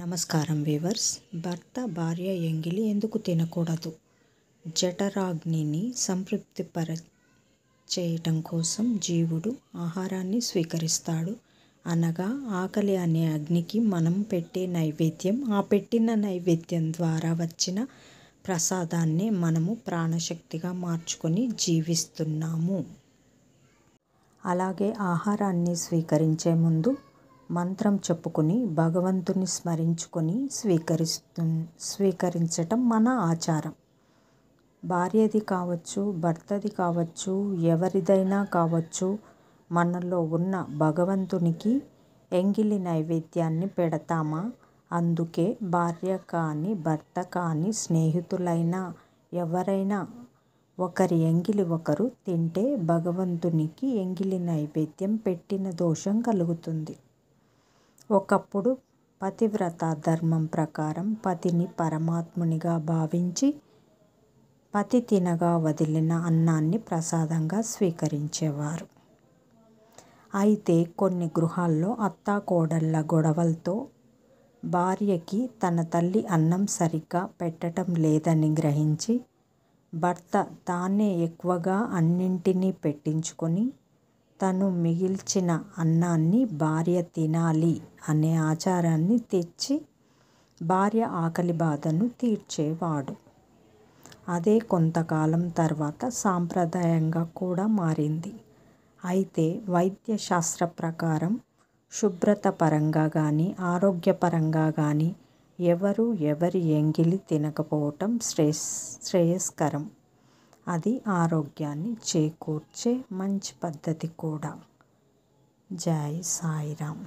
నమస్కారం వీవర్స్ భర్త భార్య ఎంగిలి ఎందుకు తినకూడదు జఠరాగ్నిని సంతృప్తిపర చేయటం కోసం జీవుడు ఆహారాన్ని స్వీకరిస్తాడు అనగా ఆకలి అనే అగ్నికి మనం పెట్టే నైవేద్యం ఆ పెట్టిన నైవేద్యం ద్వారా వచ్చిన ప్రసాదాన్నే మనము ప్రాణశక్తిగా మార్చుకొని జీవిస్తున్నాము అలాగే ఆహారాన్ని స్వీకరించే ముందు మంత్రం చెప్పుకుని భగవంతుని స్మరించుకొని స్వీకరిస్తు స్వీకరించటం మన ఆచారం భార్యది కావచ్చు భర్తది కావచ్చు ఎవరిదైనా కావచ్చు మనలో ఉన్న భగవంతునికి ఎంగిలి నైవేద్యాన్ని పెడతామా అందుకే భార్య కానీ భర్త కానీ స్నేహితులైనా ఎవరైనా ఒకరి ఎంగిలి ఒకరు తింటే భగవంతునికి ఎంగిలి నైవేద్యం పెట్టిన దోషం కలుగుతుంది ఒకప్పుడు పతివ్రత ధర్మం ప్రకారం పతిని పరమాత్మునిగా భావించి పతి తినగా వదిలిన అన్నాన్ని ప్రసాదంగా స్వీకరించేవారు అయితే కొన్ని గృహాల్లో అత్తాకోడళ్ళ గొడవలతో భార్యకి తన తల్లి అన్నం సరిగ్గా పెట్టడం లేదని గ్రహించి భర్త తానే ఎక్కువగా అన్నింటినీ పెట్టించుకొని తను మిగిల్చిన అన్నాన్ని భార్య తినాలి అనే ఆచారాన్ని తెచ్చి భార్య ఆకలి బాధను తీర్చేవాడు అదే కొంతకాలం తర్వాత సాంప్రదాయంగా కూడా మారింది అయితే వైద్యశాస్త్ర ప్రకారం శుభ్రత పరంగా కానీ ఆరోగ్యపరంగా కానీ ఎవరు ఎవరి ఎంగిలి తినకపోవటం శ్రేయస్ శ్రేయస్కరం అది ఆరోగ్యాన్ని చేకూర్చే మంచి పద్ధతి కూడా జై సాయిరామ్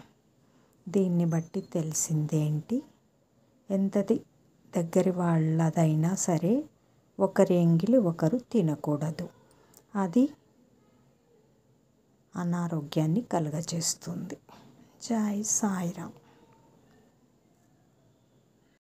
దీన్ని బట్టి తెలిసిందేంటి ఎంతది దగ్గరి వాళ్ళదైనా సరే ఒకరి ఎంగిలి ఒకరు తినకూడదు అది అనారోగ్యాన్ని కలుగజేస్తుంది జై సాయిరామ్